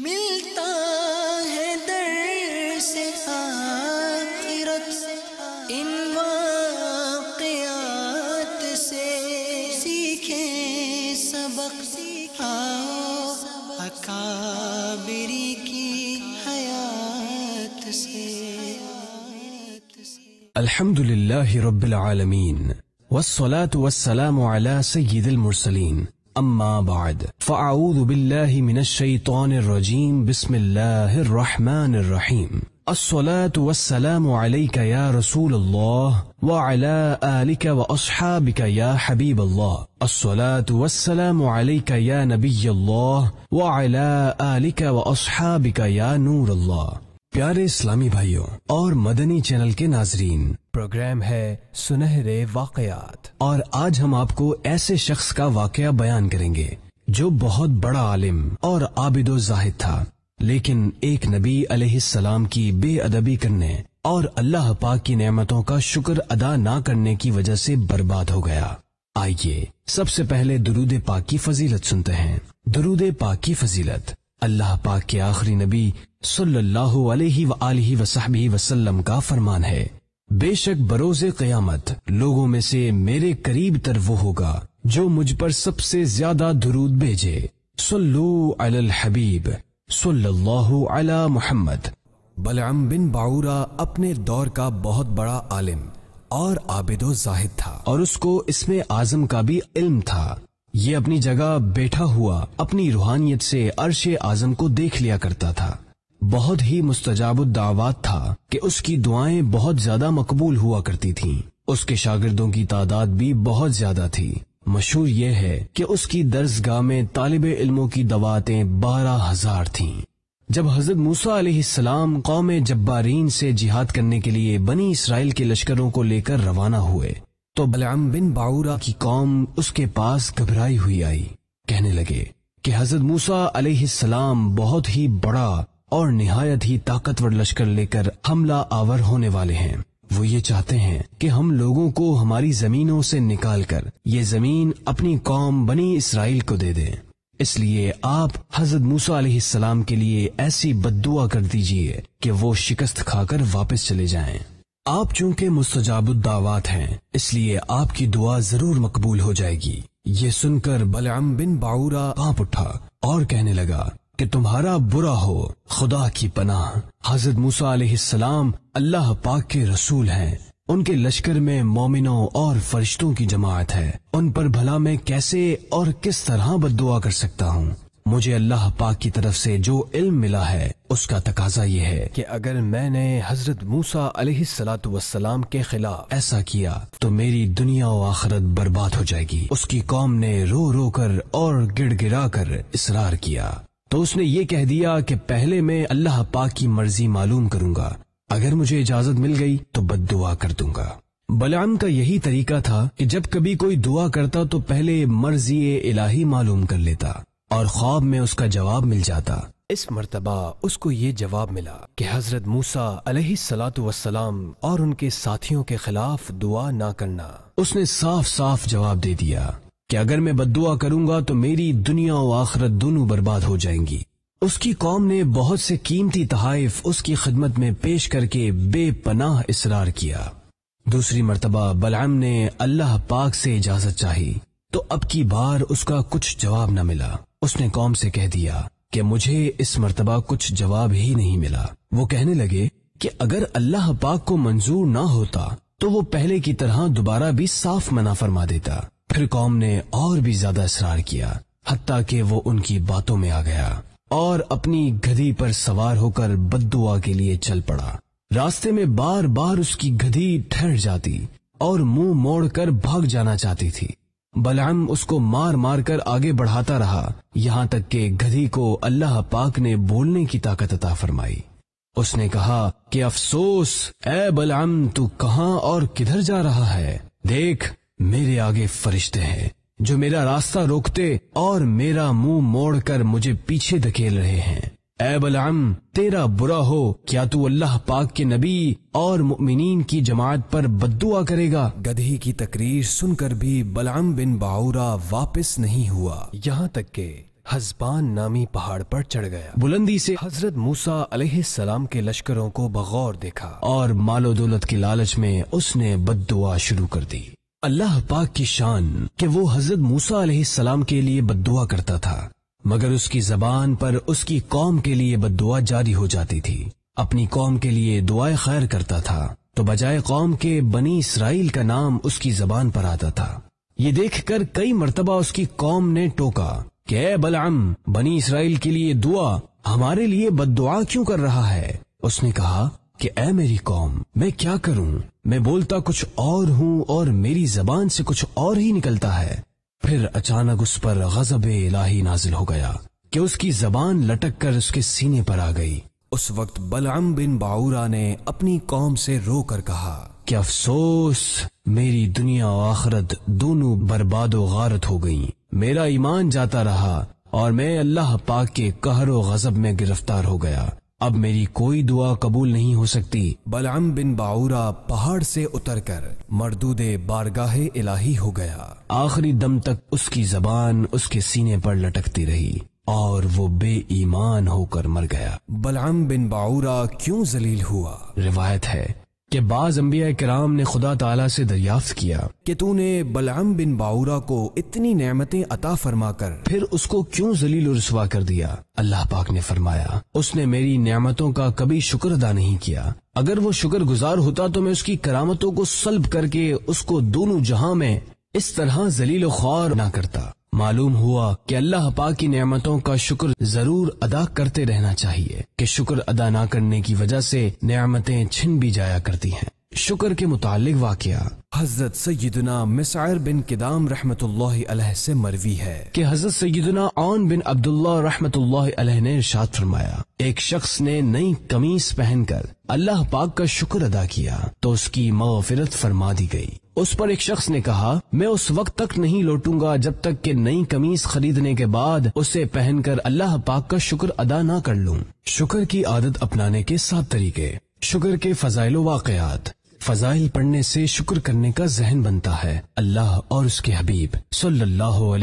मिलता है दर से आखिरत इन वाकयात से सीखे सबक आओ अकाबिरी की हयात से الحمد لله رب العالمين والصلاة والسلام على سيد المرسلين أما بعد فأعوذ بالله من الشيطان الرجيم بسم الله الرحمن الرحيم الصلاة والسلام عليك يا رسول الله وعلى آلك وأصحابك يا حبيب الله الصلاة والسلام عليك يا نبي الله وعلى آلك وأصحابك يا نور الله پیارے اسلامی بھائیوں اور مدنی چینل کے ناظرین پروگرام ہے سنہرے واقعات और आज हम आपको ऐसे शख्स का वाकया बयान करेंगे जो बहुत बड़ा आलिम और आबिदो जाहिद था लेकिन एक नबी अलैहिस्सलाम की बेअदबी करने और अल्लाह पाक की नेमतों का शुक्र अदा ना करने की वजह से बर्बाद हो गया आइए सबसे पहले दरूद पाक की फजीलत सुनते हैं दरूद पाक की फजीलत अल्लाह पाक के आखिरी नबी सल्लल्लाहु अलैहि वसल्लम का फरमान है बेशक बरोज क़यामत लोगों में से मेरे करीब तर वो होगा जो मुझ पर सबसे ज्यादा दुरूद भेजे अल हबीब अला मोहम्मद बलअम बिन बाऊरा अपने दौर का बहुत बड़ा आलिम और आबिदो जाहिद था और उसको इसमें आजम का भी इल्म था ये अपनी जगह बैठा हुआ अपनी रूहानियत से अरशे आजम को देख लिया करता था बहुत ही दावा था कि उसकी दुआएं बहुत ज्यादा मकबूल हुआ करती थीं। उसके शागिदों की तादाद भी बहुत ज्यादा थी मशहूर यह है कि उसकी दर्जगाह में तालब इलमों की दवातें बारह हजार थी जब हजरत मूसा सलाम कौम जब्बारीन से जिहाद करने के लिए बनी इसराइल के लश्करों को लेकर रवाना हुए तो बलाम बिन बाउरा की कौम उसके पास घबराई हुई आई कहने लगे कि हजरत मूसा अलैहिस्सलाम बहुत ही बड़ा और निहायत ही ताकतवर लश्कर लेकर हमला आवर होने वाले हैं वो ये चाहते हैं कि हम लोगों को हमारी जमीनों से निकाल कर ये जमीन अपनी कौम बनी इसराइल को दे दें इसलिए आप हजरत मूसा के लिए ऐसी बदुआ कर दीजिए कि वो शिकस्त खाकर वापस चले जाएं। आप चूंकि मुस्तजाबुद्दावात हैं इसलिए आपकी दुआ जरूर मकबूल हो जाएगी ये सुनकर बलअम बिन बाउरा कांप उठा और कहने लगा कि तुम्हारा बुरा हो खुदा की पनाह हजरत मूसा सलाम अल्लाह पाक के रसूल हैं उनके लश्कर में मोमिनों और फरिश्तों की जमात है उन पर भला मैं कैसे और किस तरह बदुआ कर सकता हूँ मुझे अल्लाह पाक की तरफ से जो इल्म मिला है उसका तकाजा ये है कि अगर मैंने हजरत मूसा सलाम के खिलाफ ऐसा किया तो मेरी दुनिया और आखरत बर्बाद हो जाएगी उसकी कौम ने रो रो कर और गिड़ गिरा कर इसरार किया तो उसने ये कह दिया कि पहले मैं अल्लाह पाक की मर्जी मालूम करूंगा अगर मुझे इजाजत मिल गई तो बद दुआ कर दूंगा बलाम का यही तरीका था कि जब कभी कोई दुआ करता तो पहले मर्जी इलाही मालूम कर लेता और ख्वाब में उसका जवाब मिल जाता इस मरतबा उसको ये जवाब मिला कि हजरत मूसा सलाम और उनके साथियों के खिलाफ दुआ ना करना उसने साफ साफ जवाब दे दिया कि अगर मैं बदुआ करूंगा तो मेरी दुनिया और आखरत दोनों बर्बाद हो जाएंगी उसकी कौम ने बहुत से कीमती तहाइफ उसकी खिदमत में पेश करके बेपनाह इसरार किया दूसरी मरतबा बलाम ने अल्लाह पाक से इजाजत चाही तो अब की बार उसका कुछ जवाब न मिला उसने कौम से कह दिया कि मुझे इस मरतबा कुछ जवाब ही नहीं मिला वो कहने लगे कि अगर अल्लाह पाक को मंजूर ना होता तो वो पहले की तरह दोबारा भी साफ मना फरमा देता फिर कौम ने और भी ज्यादा इसरार किया हती के वो उनकी बातों में आ गया और अपनी गधी पर सवार होकर बदुआ के लिए चल पड़ा रास्ते में बार बार उसकी गधी ठहर जाती और मुंह मोड़कर भाग जाना चाहती थी बलाम उसको मार मार कर आगे बढ़ाता रहा यहां तक कि गधी को अल्लाह पाक ने बोलने की ताकत अता फरमाई उसने कहा कि अफसोस ए बलाम तू कहां और किधर जा रहा है देख मेरे आगे फरिश्ते हैं जो मेरा रास्ता रोकते और मेरा मुंह मोड़कर मुझे पीछे धकेल रहे हैं ए बल तेरा बुरा हो क्या तू अल्लाह पाक के नबी और मुमिनीन की जमात पर बदुआ करेगा गधे की तकरीर सुनकर भी बलाम बिन बाउरा वापस नहीं हुआ यहाँ तक के हजबान नामी पहाड़ पर चढ़ गया बुलंदी से हजरत मूसा सलाम के लश्करों को बगौर देखा और मालो दौलत की लालच में उसने बदुआ शुरू कर दी अल्लाह पाक की शान कि वो हजरत मूसा सलाम के लिए बदुआ करता था मगर उसकी जबान पर उसकी कौम के लिए बदुआ जारी हो जाती थी अपनी कौम के लिए दुआए खैर करता था तो बजाय कौम के बनी इसराइल का नाम उसकी जबान पर आता था ये देखकर कई मरतबा उसकी कौम ने टोका के बलाम बनी इसराइल के लिए दुआ हमारे लिए बदुआ क्यों कर रहा है उसने कहा कि ए मेरी कौम मैं क्या करूं मैं बोलता कुछ और हूं और मेरी जबान से कुछ और ही निकलता है फिर अचानक उस पर गजब इलाही नाजिल हो गया कि उसकी जबान लटक कर उसके सीने पर आ गई उस वक्त बलाम बिन बाउरा ने अपनी कौम से रो कर कहा कि अफसोस मेरी दुनिया और आखरत दोनों बर्बाद गारत हो गई मेरा ईमान जाता रहा और मैं अल्लाह पाक के कहर गजब में गिरफ्तार हो गया अब मेरी कोई दुआ कबूल नहीं हो सकती बलाम बिन बाउरा पहाड़ से उतरकर मरदूद बारगाह इलाही हो गया आखिरी दम तक उसकी जबान उसके सीने पर लटकती रही और वो बेईमान होकर मर गया बलाम बिन बाउरा क्यों जलील हुआ रिवायत है कि बाज़ अम्बिया कराम ने खुदा तला से दरियाफ्त किया कि ने बलाम बिन बाउरा को इतनी नमतें अता फरमा कर फिर उसको क्यों जलील रसवा कर दिया अल्लाह पाक ने फरमाया उसने मेरी नियमतों का कभी शुक्र अदा नहीं किया अगर वो शुक्र गुजार होता तो मैं उसकी करामतों को सलब करके उसको दोनों जहां में इस तरह जलील ख्वार ना करता मालूम हुआ कि अल्लाह पाक की नेमतों का शुक्र जरूर अदा करते रहना चाहिए कि शुक्र अदा ना करने की वजह से नेमतें छिन भी जाया करती हैं शुक्र के मुतालिक वाकया हजरत सयदना मिसायर बिन किदाम रहमत से मरवी है की हजरत सयदना ओन बिन अब्दुल्ला रहमत ने शाद फरमाया एक शख्स ने नई कमीज पहनकर अल्लाह पाक का शुक्र अदा किया तो उसकी मगफिरत फरमा दी गई उस पर एक शख्स ने कहा मैं उस वक्त तक नहीं लौटूंगा जब तक कि नई कमीज खरीदने के बाद उसे पहनकर अल्लाह पाक का शुक्र अदा ना कर लूं। शुक्र की आदत अपनाने के सात तरीके शुक्र के फजाइल वाकयात फजाइल पढ़ने से शुक्र करने का जहन बनता है अल्लाह और उसके हबीब सल्लल्लाहु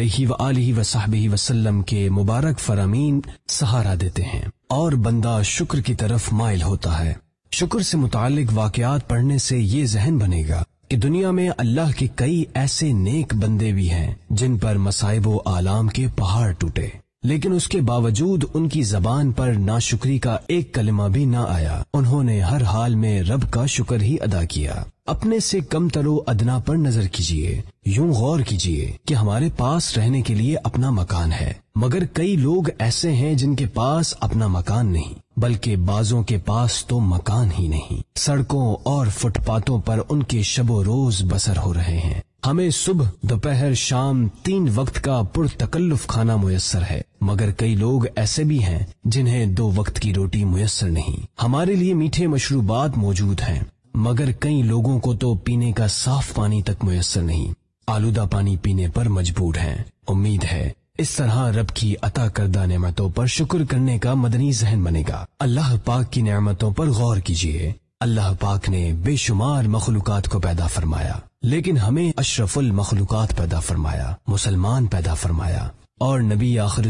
वसलम के मुबारक फरामीन सहारा देते हैं और बंदा शुक्र की तरफ माइल होता है शुक्र से मुतालिक वाकयात पढ़ने से ये जहन बनेगा कि दुनिया में अल्लाह के कई ऐसे नेक बंदे भी हैं जिन पर मसाइब आलाम के पहाड़ टूटे लेकिन उसके बावजूद उनकी जबान पर शुक्री का एक कलमा भी ना आया उन्होंने हर हाल में रब का शुक्र ही अदा किया अपने से कम तरो अदना पर नजर कीजिए यूं गौर कीजिए कि हमारे पास रहने के लिए अपना मकान है मगर कई लोग ऐसे हैं जिनके पास अपना मकान नहीं बल्कि बाजों के पास तो मकान ही नहीं सड़कों और फुटपाथों पर उनके शबो रोज बसर हो रहे हैं हमें सुबह दोपहर शाम तीन वक्त का पुरतकल्लुफ खाना मुयसर है मगर कई लोग ऐसे भी हैं जिन्हें दो वक्त की रोटी मुयसर नहीं हमारे लिए मीठे मशरूबात मौजूद हैं मगर कई लोगों को तो पीने का साफ पानी तक मुयसर नहीं आलूदा पानी पीने पर मजबूर हैं उम्मीद है इस तरह रब की अता करदा नमतों पर शुक्र करने का मदनी जहन बनेगा अल्लाह पाक की नमतों पर गौर कीजिए अल्लाह पाक ने बेशुमार मखलूक को पैदा फरमाया लेकिन हमें अशरफुल मखलूक पैदा फरमाया मुसलमान पैदा फरमाया और नबी आखिर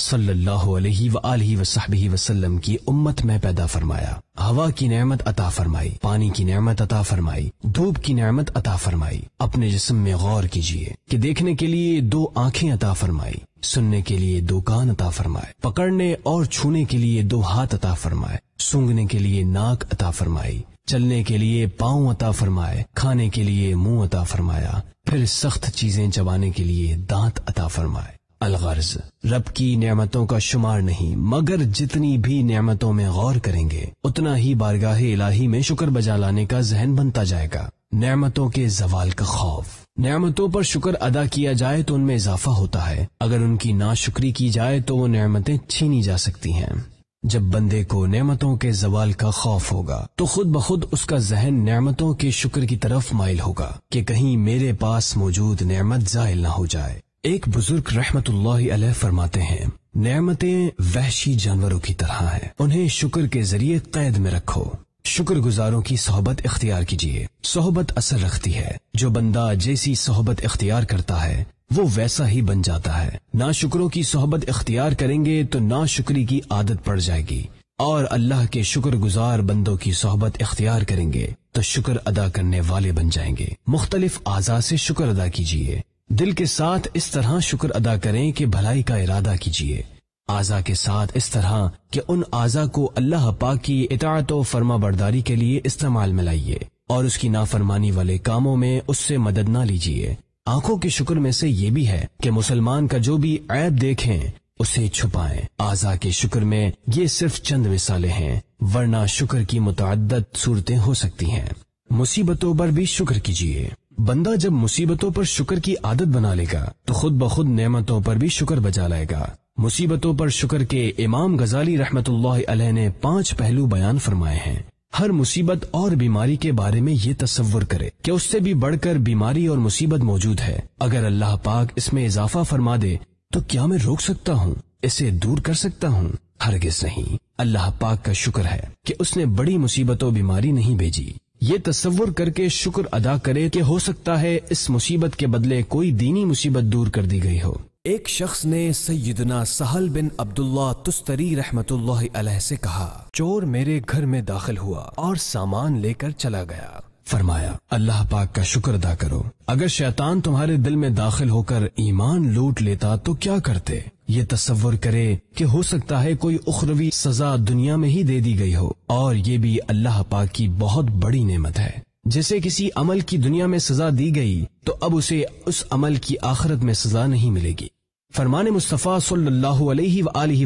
सल्लल्लाहु वसल्लम की उम्मत में पैदा फरमाया हवा की नमत अता फरमाई पानी की नमत अता फरमाई धूप की नमत अता फरमाई अपने जिसम में गौर कीजिए कि देखने के लिए दो आंखें अता फरमाई सुनने के लिए दो कान अता फरमाए पकड़ने और छूने के लिए दो हाथ अता फरमाए सूंघने के लिए नाक अता फरमाई चलने के लिए पाव अता फरमाए खाने के लिए मुंह अता फरमाया फिर सख्त चीजें चबाने के लिए दांत अता फरमाए अलगर्ज रब की नियामतों का शुमार नहीं मगर जितनी भी नियामतों में गौर करेंगे उतना ही बारगाह इलाही में शुक्र बजा लाने का जहन बनता जाएगा नियामतों के जवाल का खौफ नियामतों पर शुक्र अदा किया जाए तो उनमें इजाफा होता है अगर उनकी नाशुक्री की जाए तो वो नियामतें छीनी जा सकती हैं जब बंदे को नमतों के जवाल का खौफ होगा तो खुद ब खुद उसका जहन नेमतों के शुक्र की तरफ माइल होगा कि कहीं मेरे पास मौजूद नेमत जायल ना हो जाए एक बुजुर्ग रहमत फरमाते हैं नमतें वहशी जानवरों की तरह है उन्हें शुक्र के जरिए कैद में रखो शुक्र गुजारों की सोहबत इख्तियार कीजिए सोहबत असर रखती है जो बंदा जैसी सोहबत इख्तियार करता है वो वैसा ही बन जाता है ना शुक्रों की सोहबत इख्तियार करेंगे तो ना शुक्री की आदत पड़ जाएगी और अल्लाह के शुक्र गुजार बंदों की सोहबत इख्तियार करेंगे तो शुक्र अदा करने वाले बन जाएंगे मुख्तलिफ आजा से शुक्र अदा कीजिए दिल के साथ इस तरह शुक्र अदा करें कि भलाई का इरादा कीजिए आजा के साथ इस तरह कि उन आजा को अल्लाह पाक की इतात व बरदारी के लिए इस्तेमाल में लाइए और उसकी नाफरमानी वाले कामों में उससे मदद ना लीजिए आंखों के शुक्र में से ये भी है कि मुसलमान का जो भी ऐब देखें उसे छुपाएं आजा के शुक्र में ये सिर्फ चंद मिसालें हैं वरना शुक्र की मुतद सूरतें हो सकती हैं मुसीबतों पर भी शुक्र कीजिए बंदा जब मुसीबतों पर शुक्र की आदत बना लेगा तो खुद ब खुद नियमतों पर भी शुक्र बजा लाएगा मुसीबतों पर शुक्र के इमाम गजाली रहमत ने पांच पहलू बयान फरमाए हैं हर मुसीबत और बीमारी के बारे में ये तस्वुर करे कि उससे भी बढ़कर बीमारी और मुसीबत मौजूद है अगर अल्लाह पाक इसमें इजाफा फरमा दे तो क्या मैं रोक सकता हूँ इसे दूर कर सकता हूँ हरगिज नहीं अल्लाह पाक का शुक्र है कि उसने बड़ी मुसीबतों बीमारी नहीं भेजी ये तस्वुर करके शुक्र अदा करे कि हो सकता है इस मुसीबत के बदले कोई दीनी मुसीबत दूर कर दी गई हो एक शख्स ने सयदना सहल बिन अब्दुल्ला तुस्तरी रहमत से कहा चोर मेरे घर में दाखिल हुआ और सामान लेकर चला गया फरमाया अल्लाह पाक का शुक्र अदा करो अगर शैतान तुम्हारे दिल में दाखिल होकर ईमान लूट लेता तो क्या करते ये तस्वर करे कि हो सकता है कोई उखरवी सजा दुनिया में ही दे दी गई हो और ये भी अल्लाह पाक की बहुत बड़ी नेमत है जैसे किसी अमल की दुनिया में सजा दी गई तो अब उसे उस अमल की आखिरत में सजा नहीं मिलेगी फरमान मुस्तफ़ा सल्लल्लाहु अलैहि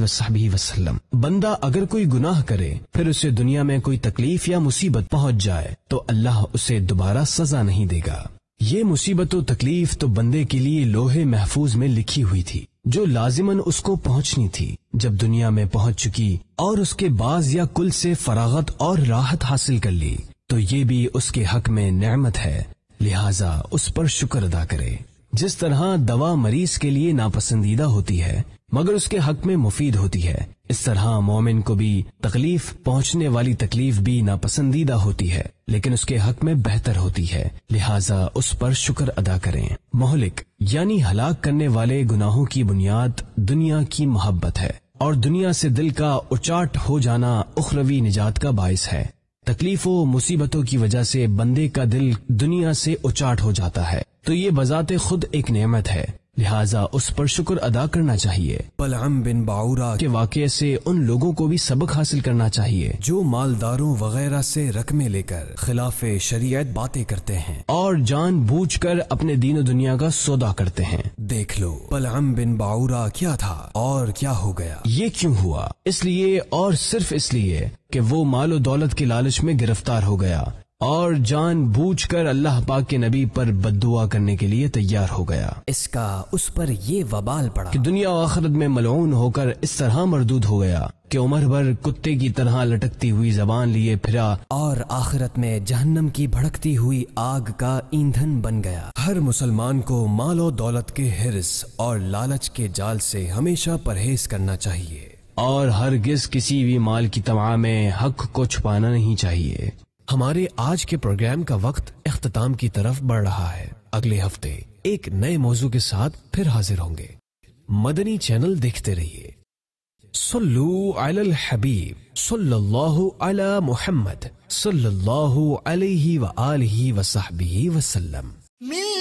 वसल्लम बंदा अगर कोई गुनाह करे फिर उसे दुनिया में कोई तकलीफ या मुसीबत पहुंच जाए तो अल्लाह उसे दोबारा सजा नहीं देगा ये मुसीबत तकलीफ तो बंदे के लिए लोहे महफूज में लिखी हुई थी जो लाजिमन उसको पहुंचनी थी जब दुनिया में पहुंच चुकी और उसके बाज या कुल से फरागत और राहत हासिल कर ली तो ये भी उसके हक में नमत है लिहाजा उस पर शुक्र अदा करे जिस तरह दवा मरीज के लिए नापसंदीदा होती है मगर उसके हक में मुफीद होती है इस तरह मोमिन को भी तकलीफ पहुंचने वाली तकलीफ भी नापसंदीदा होती है लेकिन उसके हक में बेहतर होती है लिहाजा उस पर शुक्र अदा करें मोहलिक यानी हलाक करने वाले गुनाहों की बुनियाद दुनिया की मोहब्बत है और दुनिया से दिल का उचाट हो जाना उखरवी निजात का बायस है तकलीफों मुसीबतों की वजह से बंदे का दिल दुनिया से उचाट हो जाता है तो ये बजाते खुद एक नियमत है लिहाजा उस पर शुक्र अदा करना चाहिए पलम बिन बाउरा के वाक़े से उन लोगों को भी सबक हासिल करना चाहिए जो मालदारों वगैरह से रकमे लेकर खिलाफ शरीयत बातें करते हैं और जान बूझ कर अपने दीनों दुनिया का सौदा करते हैं देख लो पलम बिन बाउरा क्या था और क्या हो गया ये क्यों हुआ इसलिए और सिर्फ इसलिए कि वो मालो दौलत की लालच में गिरफ्तार हो गया और जान बूझ कर अल्लाह पाक के नबी पर बदुआ करने के लिए तैयार हो गया इसका उस पर ये वबाल पड़ा कि दुनिया आखरत में मलऊन होकर इस तरह मरदूद हो गया कि उम्र भर कुत्ते की तरह लटकती हुई जबान लिए फिरा और आखिरत में जहन्नम की भड़कती हुई आग का ईंधन बन गया हर मुसलमान को मालो दौलत के हिरस और लालच के जाल से हमेशा परहेज करना चाहिए और हरगिज किसी भी माल की तमाम में हक को छुपाना नहीं चाहिए हमारे आज के प्रोग्राम का वक्त अख्ताम की तरफ बढ़ रहा है अगले हफ्ते एक नए मौजू के साथ फिर हाजिर होंगे मदनी चैनल देखते रहिए मोहम्मद अल वसलम सल्लल्लाहु अला मुहम्मद व